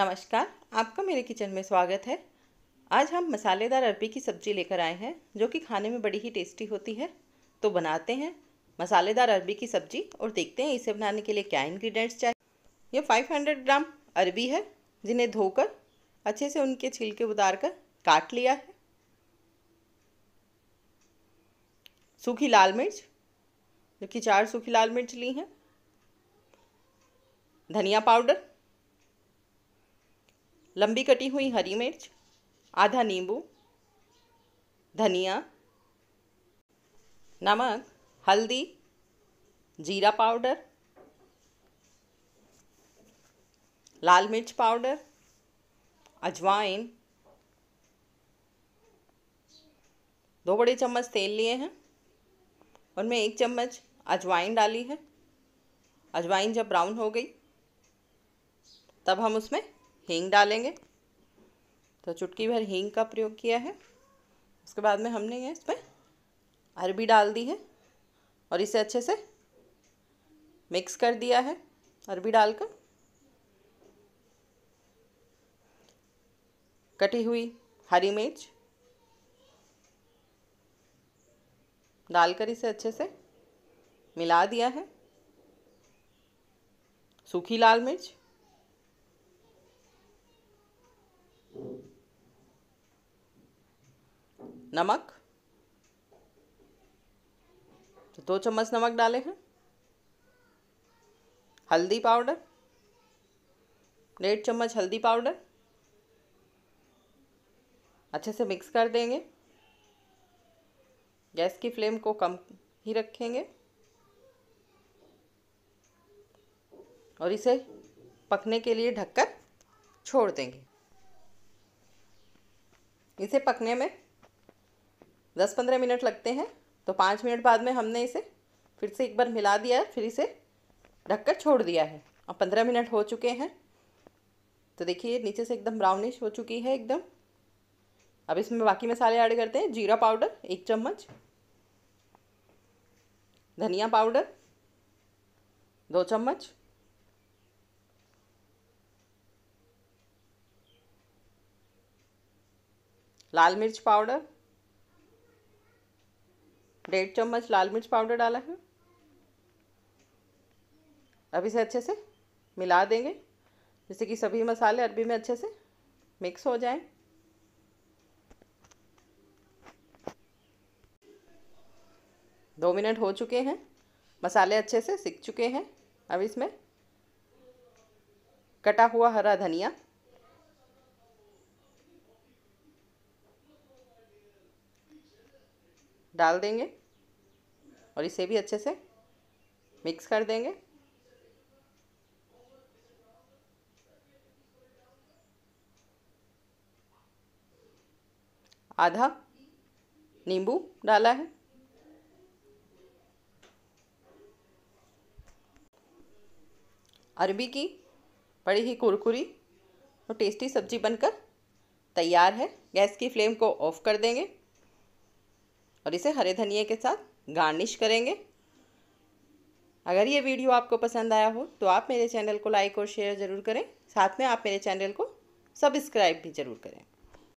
नमस्कार आपका मेरे किचन में स्वागत है आज हम मसालेदार अरबी की सब्ज़ी लेकर आए हैं जो कि खाने में बड़ी ही टेस्टी होती है तो बनाते हैं मसालेदार अरबी की सब्ज़ी और देखते हैं इसे बनाने के लिए क्या इंग्रेडिएंट्स चाहिए यह 500 ग्राम अरबी है जिन्हें धोकर अच्छे से उनके छिलके उतार कर काट लिया है सूखी लाल मिर्च जो कि चार सूखी लाल मिर्च ली हैं धनिया पाउडर लंबी कटी हुई हरी मिर्च आधा नींबू धनिया नमक हल्दी जीरा पाउडर लाल मिर्च पाउडर अजवाइन दो बड़े चम्मच तेल लिए हैं उनमें एक चम्मच अजवाइन डाली है अजवाइन जब ब्राउन हो गई तब हम उसमें हींग डालेंगे तो चुटकी भर हींग का प्रयोग किया है उसके बाद में हमने ये इसमें अरबी डाल दी है और इसे अच्छे से मिक्स कर दिया है अरबी डालकर कटी हुई हरी मिर्च डालकर इसे अच्छे से मिला दिया है सूखी लाल मिर्च नमक तो दो चम्मच नमक डाले हैं हल्दी पाउडर डेढ़ चम्मच हल्दी पाउडर अच्छे से मिक्स कर देंगे गैस की फ्लेम को कम ही रखेंगे और इसे पकने के लिए ढककर छोड़ देंगे इसे पकने में दस पंद्रह मिनट लगते हैं तो पाँच मिनट बाद में हमने इसे फिर से एक बार मिला दिया फिर इसे ढककर छोड़ दिया है अब पंद्रह मिनट हो चुके हैं तो देखिए नीचे से एकदम ब्राउनिश हो चुकी है एकदम अब इसमें बाकी मसाले ऐड करते हैं जीरा पाउडर एक चम्मच धनिया पाउडर दो चम्मच लाल मिर्च पाउडर डेढ़ चम्मच लाल मिर्च पाउडर डाला है अब इसे अच्छे से मिला देंगे जैसे कि सभी मसाले अरबी में अच्छे से मिक्स हो जाएं दो मिनट हो चुके हैं मसाले अच्छे से सीख चुके हैं अब इसमें कटा हुआ हरा धनिया डाल देंगे और इसे भी अच्छे से मिक्स कर देंगे आधा नींबू डाला है अरबी की बड़ी ही कुरकुरी और टेस्टी सब्जी बनकर तैयार है गैस की फ्लेम को ऑफ़ कर देंगे और इसे हरे धनिए के साथ गार्निश करेंगे अगर ये वीडियो आपको पसंद आया हो तो आप मेरे चैनल को लाइक और शेयर ज़रूर करें साथ में आप मेरे चैनल को सब्सक्राइब भी ज़रूर करें